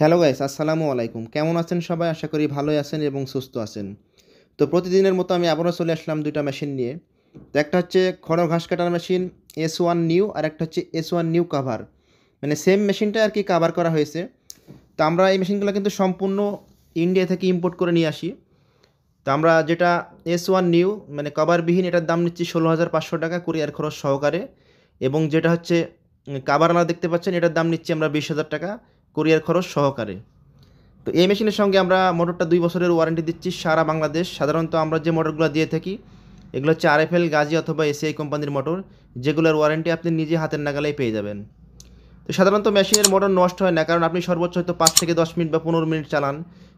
hello guys আসসালামু আলাইকুম কেমন আছেন সবাই আশা করি ভালোই আছেন এবং সুস্থ আছেন তো প্রতিদিনের মতো আমি আবারও চলে আসলাম দুইটা মেশিন নিয়ে তো একটা হচ্ছে ঘন ঘাস কাটার মেশিন এস ওয়ান নিউ আর একটা হচ্ছে এস ওয়ান নিউ কাভার মানে সেম মেশিনটা আর কি কাভার করা হয়েছে তো আমরা এই মেশিনগুলো কিন্তু সম্পূর্ণ ইন্ডিয়া থেকে ইম্পোর্ট করে নিয়ে আসি তো আমরা যেটা এস ওয়ান নিউ মানে কাভারবিহীন এটার দাম নিচ্ছি ষোলো হাজার পাঁচশো টাকা কুরিয়ার খরচ সহকারে এবং যেটা হচ্ছে কাভার আমরা দেখতে পাচ্ছেন এটার দাম নিচ্ছি আমরা বিশ হাজার টাকা কুরিয়ার খরচ সহকারে তো এই মেশিনের সঙ্গে আমরা মোটরটা দুই বছরের ওয়ারেন্টি দিচ্ছি সারা বাংলাদেশ সাধারণত আমরা যে মোটরগুলো দিয়ে থাকি এগুলো হচ্ছে আর এফ এল গাজী অথবা এসিআই কোম্পানির মোটর যেগুলোর ওয়ারেন্টি আপনি নিজে হাতের নাগালেই পেয়ে যাবেন তো সাধারণত মেশিনের মোটর নষ্ট হয় না কারণ আপনি সর্বোচ্চ হয়তো পাঁচ থেকে দশ মিনিট বা পনেরো মিনিট চালান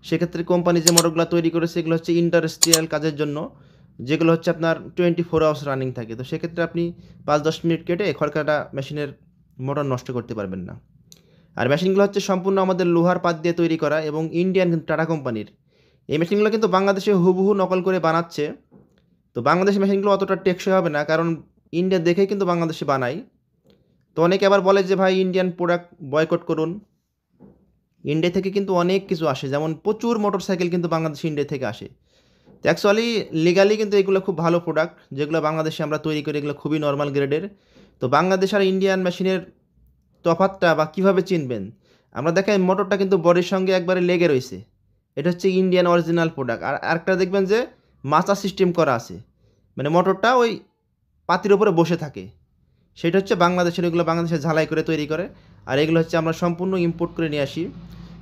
সেক্ষেত্রে কোম্পানি যে মোটরগুলো তৈরি করেছে এগুলো হচ্ছে ইন্টারস্টিয়াল কাজের জন্য যেগুলো হচ্ছে আপনার টোয়েন্টি ফোর আওয়ার্স রানিং থাকে তো সেক্ষেত্রে আপনি পাঁচ দশ মিনিট কেটে খড়কাটা মেশিনের মোটর নষ্ট করতে পারবেন না আর মেশিনগুলো হচ্ছে সম্পূর্ণ আমাদের লোহার পাত দিয়ে তৈরি করা এবং ইন্ডিয়ান টাটা কোম্পানির এই মেশিনগুলো কিন্তু বাংলাদেশে হুবহু নকল করে বানাচ্ছে তো বাংলাদেশের মেশিনগুলো অতটা টেকসই হবে না কারণ ইন্ডিয়া দেখেই কিন্তু বাংলাদেশে বানায় তো অনেকে আবার বলে যে ভাই ইন্ডিয়ান প্রোডাক্ট বয়কট করুন ইন্ডিয়া থেকে কিন্তু অনেক কিছু আসে যেমন প্রচুর মোটর সাইকেল কিন্তু বাংলাদেশ ইন্ডিয়া থেকে আসে তো অ্যাকচুয়ালি লিগালি কিন্তু এগুলো খুব ভালো প্রোডাক্ট যেগুলো বাংলাদেশে আমরা তৈরি করি এগুলো খুবই নর্মাল গ্রেডের তো বাংলাদেশ আর ইন্ডিয়ান মেশিনের তফাতটা বা কিভাবে চিনবেন আমরা দেখেন মোটরটা কিন্তু বডির সঙ্গে একবারে লেগে রয়েছে এটা হচ্ছে ইন্ডিয়ান অরিজিনাল প্রোডাক্ট আর আরেকটা দেখবেন যে মাচা সিস্টেম করা আছে মানে মোটরটা ওই পাতির ওপরে বসে থাকে সেটা হচ্ছে বাংলাদেশের এগুলো বাংলাদেশে ঝালাই করে তৈরি করে আর এগুলো হচ্ছে আমরা সম্পূর্ণ ইম্পোর্ট করে নিয়ে আসি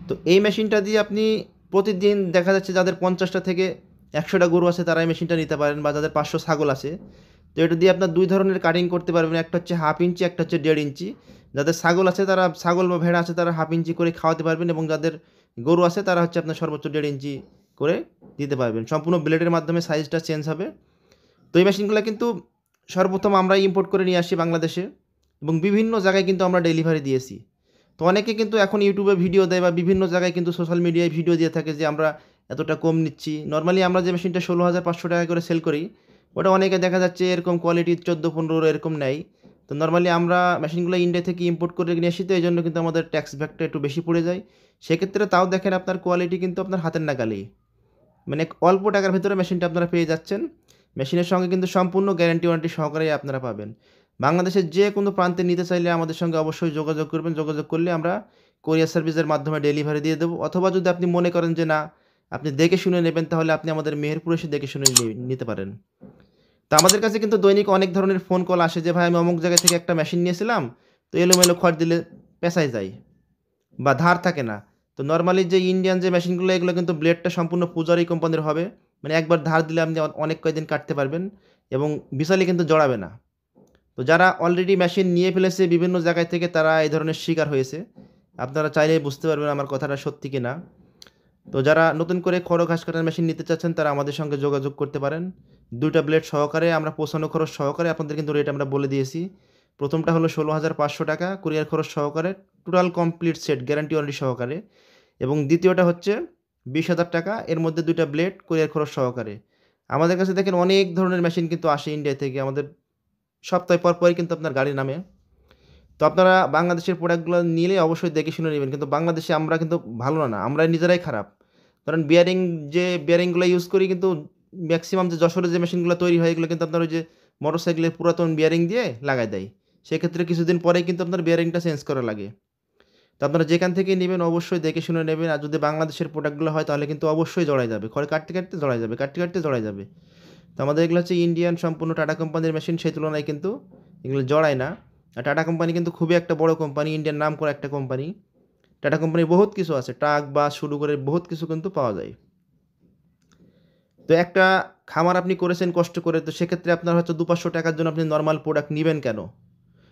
তো এই মেশিনটা দিয়ে আপনি প্রতিদিন দেখা যাচ্ছে যাদের পঞ্চাশটা থেকে একশোটা গরু আছে তারাই মেশিনটা নিতে পারেন বা যাদের পাঁচশো ছাগল আছে তো এটা দিয়ে আপনার দুই ধরনের কাটিং করতে পারবেন একটা হচ্ছে হাফ ইঞ্চি একটা হচ্ছে দেড় ইঞ্চি যাদের ছাগল আছে তারা ছাগল বা ভেড়া আছে তারা হাফ ইঞ্চি করে খাওয়াতে পারবেন এবং যাদের গরু আছে তারা হচ্ছে আপনার সর্বোচ্চ দেড় ইঞ্চি করে দিতে পারবেন সম্পূর্ণ ব্লেডের মাধ্যমে সাইজটা চেঞ্জ হবে তো এই মেশিনগুলো কিন্তু সর্বপ্রথম আমরাই ইম্পোর্ট করে নিয়ে আসি বাংলাদেশে এবং বিভিন্ন জায়গায় কিন্তু আমরা ডেলিভারি দিয়েছি তো অনেকে কিন্তু এখন ইউটিউবে ভিডিও দেয় বা বিভিন্ন জায়গায় কিন্তু সোশ্যাল মিডিয়ায় ভিডিও দিয়ে থাকে যে আমরা এতটা কম নিচ্ছি নর্মালি আমরা যে মেশিনটা ষোলো হাজার পাঁচশো টাকা করে সেল করি ওটা অনেকে দেখা যাচ্ছে এরকম কোয়ালিটি চোদ্দো পনেরো এরকম নেয় তো নর্মালি আমরা মেশিনগুলো ইন্ডিয়া থেকে ইম্পোর্ট করে নিয়ে আসি তো এই জন্য কিন্তু আমাদের ট্যাক্স ব্যাকটা একটু বেশি পড়ে যায় সেক্ষেত্রে তাও দেখেন আপনার কোয়ালিটি কিন্তু আপনার হাতের নাগালেই মানে অল্প টাকার ভিতরে মেশিনটা আপনারা পেয়ে যাচ্ছেন মেশিনের সঙ্গে কিন্তু সম্পূর্ণ গ্যারান্টি ওয়ারেন্টি সহকারে আপনারা পাবেন বাংলাদেশের যে কোনো প্রান্তে নিতে চাইলে আমাদের সঙ্গে অবশ্যই যোগাযোগ করবেন যোগাযোগ করলে আমরা কোরিয়ার সার্ভিসের মাধ্যমে ডেলিভারি দিয়ে দেবো অথবা যদি আপনি মনে করেন যে না আপনি দেখে শুনে নেবেন তাহলে আপনি আমাদের মেহেরপুর এসে দেখে শুনে নিতে পারেন তো আমাদের কাছে কিন্তু দৈনিক অনেক ধরনের ফোন কল আসে যে ভাই আমি অমুক জায়গা থেকে একটা মেশিন নিয়েছিলাম তো এলোমেলো খড় দিলে পেঁচায় যায় বা ধার থাকে না তো নর্মালি যে ইন্ডিয়ান যে মেশিনগুলো এগুলো কিন্তু ব্লেডটা সম্পূর্ণ পূজারি কোম্পানির হবে মানে একবার ধার দিলে আপনি অনেক কয়েকদিন কাটতে পারবেন এবং বিশালে কিন্তু জড়াবে না তো যারা অলরেডি মেশিন নিয়ে ফেলেছে বিভিন্ন জায়গায় থেকে তারা এই ধরনের শিকার হয়েছে আপনারা চাইলেই বুঝতে পারবেন আমার কথাটা সত্যি কি না তো যারা নতুন করে খড় ঘাস কাটার মেশিন নিতে চাচ্ছেন তারা আমাদের সঙ্গে যোগাযোগ করতে পারেন দুইটা ব্লেড সহকারে আমরা পোষানো খরচ সহকারে আপনাদের কিন্তু রেট আমরা বলে দিয়েছি প্রথমটা হলো ষোলো হাজার পাঁচশো টাকা কুরিয়ার খরচ সহকারে total complete set guarantee warranty সহকারে এবং দ্বিতীয়টা হচ্ছে বিশ হাজার টাকা এর মধ্যে দুইটা ব্লেড কুরিয়ার খরচ সহকারে আমাদের কাছে দেখেন অনেক ধরনের মেশিন কিন্তু আসে ইন্ডিয়া থেকে আমাদের সপ্তাহ পর পরই কিন্তু আপনার গাড়ি নামে তো আপনারা বাংলাদেশের প্রোডাক্টগুলো নিলে অবশ্যই দেখে শুনে নেবেন কিন্তু বাংলাদেশে আমরা কিন্তু ভালো না আমরা নিজেরাই খারাপ কারণ বিয়ারিং যে বিয়ারিংগুলো ইউজ করি কিন্তু ম্যাক্সিমাম যে যশোরের যে মেশিনগুলো তৈরি হয় এগুলো কিন্তু আপনার ওই যে মোটর সাইকেলের পুরাতন বিয়ারিং দিয়ে লাগাই দেয় সেক্ষেত্রে কিছুদিন পরে কিন্তু আপনার বিয়ারিংটা চেঞ্জ করা লাগে তো আপনারা যেখান থেকে নেবেন অবশ্যই দেখে শুনে নেবেন আর যদি বাংলাদেশের প্রোডাক্টগুলো হয় তাহলে কিন্তু অবশ্যই জড়াই যাবে খড়ে কাটতে কাটতে জড়াই যাবে কাটতে কাটতে জড়াই যাবে তো আমাদের এগুলো হচ্ছে ইন্ডিয়ান সম্পূর্ণ টাটা কোম্পানির মেশিন সেই তুলনায় কিন্তু এগুলো জড়ায় না টাটা কোম্পানি কিন্তু খুবই একটা বড় কোম্পানি ইন্ডিয়ার নাম করা একটা কোম্পানি টাটা কোম্পানির বহুত কিছু আছে ট্রাক বাস শুরু করে বহুত কিছু কিন্তু পাওয়া যায় তো একটা খামার আপনি করেছেন কষ্ট করে তো সেক্ষেত্রে আপনার হয়তো দু পাঁচশো টাকার জন্য আপনি নর্মাল প্রোডাক্ট নেবেন কেন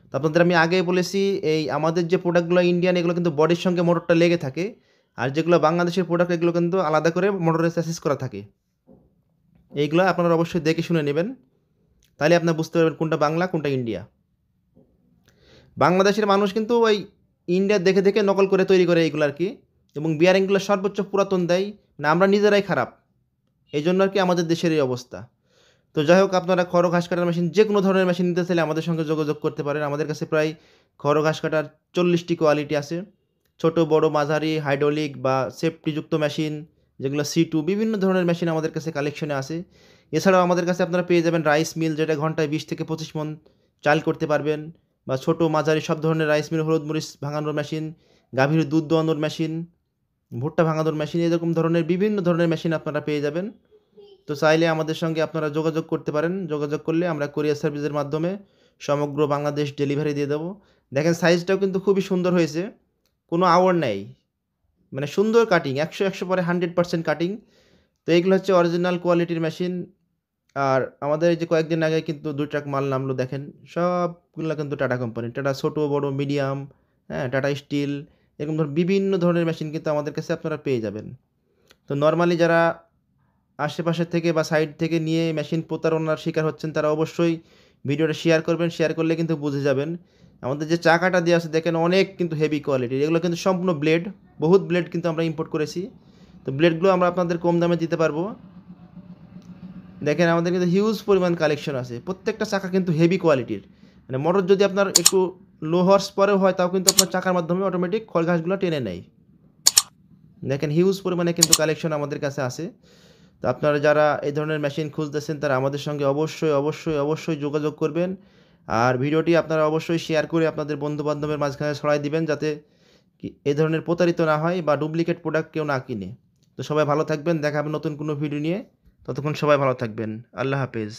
তো আপনাদের আমি আগে বলেছি এই আমাদের যে প্রোডাক্টগুলো ইন্ডিয়ান এগুলো কিন্তু বডির সঙ্গে মোটরটা লেগে থাকে আর যেগুলো বাংলাদেশের প্রোডাক্ট এগুলো কিন্তু আলাদা করে মোটরের চাষিস করা থাকে এইগুলো আপনারা অবশ্যই দেখে শুনে নেবেন তাহলে আপনার বুঝতে পারবেন কোনটা বাংলা কোনটা ইন্ডিয়া বাংলাদেশের মানুষ কিন্তু ওই ইন্ডিয়া দেখে দেখে নকল করে তৈরি করে এইগুলো আর কি এবং বিয়ারিংগুলো সর্বোচ্চ পুরাতন দেয় না মানে আমরা নিজেরাই খারাপ এই জন্য আর কি আমাদের দেশের এই অবস্থা তো যাই হোক আপনারা খড় ঘাস কাটার মেশিন যে কোনো ধরনের মেশিন নিতে চাইলে আমাদের সঙ্গে যোগাযোগ করতে পারেন আমাদের কাছে প্রায় খড় ঘাস কাটার চল্লিশটি কোয়ালিটি আছে ছোট বড় মাঝারি হাইড্রোলিক বা সেফটিযুক্ত মেশিন যেগুলো সি টু বিভিন্ন ধরনের মেশিন আমাদের কাছে কালেকশনে আছে এছাড়াও আমাদের কাছে আপনারা পেয়ে যাবেন রাইস মিল যেটা ঘন্টায় বিশ থেকে পঁচিশ মন চাল করতে পারবেন বা ছোট মাঝারি সব ধরনের রাইস মিল হলুদ মরিচ ভাঙানোর মেশিন গাভীর দুধ দোয়ানোর মেশিন ভুট্টা ভাঙানোর মেশিন এরকম ধরনের বিভিন্ন ধরনের মেশিন আপনারা পেয়ে যাবেন তো চাইলে আমাদের সঙ্গে আপনারা যোগাযোগ করতে পারেন যোগাযোগ করলে আমরা কোরিয়ার সার্ভিসের মাধ্যমে সমগ্র বাংলাদেশ ডেলিভারি দিয়ে দেবো দেখেন সাইজটাও কিন্তু খুবই সুন্দর হয়েছে কোনো আওয়ার নেই মানে সুন্দর কাটিং একশো একশো পরে হান্ড্রেড পার্সেন্ট কাটিং তো এইগুলো হচ্ছে অরিজিনাল কোয়ালিটির মেশিন আর আমাদের এই যে কয়েকদিন আগে কিন্তু দুই ট্রাক মাল নামলো দেখেন সবগুলো কিন্তু টাটা কোম্পানি টাটা ছোটো বড় মিডিয়াম হ্যাঁ টাটা স্টিল এরকম ধরুন বিভিন্ন ধরনের মেশিন কিন্তু আমাদের কাছে আপনারা পেয়ে যাবেন তো নর্মালি যারা আশেপাশের থেকে বা সাইড থেকে নিয়ে মেশিন প্রতারণার শিকার হচ্ছেন তারা অবশ্যই ভিডিওটা শেয়ার করবেন শেয়ার করলে কিন্তু বুঝে যাবেন আমাদের যে চাকাটা দিয়ে আছে দেখেন অনেক কিন্তু হেভি কোয়ালিটি এগুলো কিন্তু সম্পূর্ণ ব্লেড বহুত ব্লেড কিন্তু আমরা ইম্পোর্ট করেছি তো ব্লেডগুলো আমরা আপনাদের কম দামে দিতে পারবো দেখেন আমাদের কিন্তু হিউজ পরিমাণ কালেকশন আছে প্রত্যেকটা চাকা কিন্তু হেভি কোয়ালিটির মানে মোটর যদি আপনার একটু লো হর্স পরেও হয় তাও কিন্তু আপনার চাকার মাধ্যমে অটোমেটিক খড়ঘাসগুলো টেনে নেয় দেখেন হিউজ পরিমাণে কিন্তু কালেকশন আমাদের কাছে আছে তো আপনারা যারা এই ধরনের মেশিন খুঁজতেছেন তারা আমাদের সঙ্গে অবশ্যই অবশ্যই অবশ্যই যোগাযোগ করবেন আর ভিডিওটি আপনারা অবশ্যই শেয়ার করে আপনাদের বন্ধুবান্ধবের মাঝখানে ছড়াই দিবেন যাতে এ ধরনের প্রতারিত না হয় বা ডুপ্লিকেট প্রোডাক্ট কেউ না কিনে তো সবাই ভালো থাকবেন দেখা হবে নতুন কোনো ভিডিও নিয়ে ততক্ষণ সবাই ভালো থাকবেন আল্লাহ হাফেজ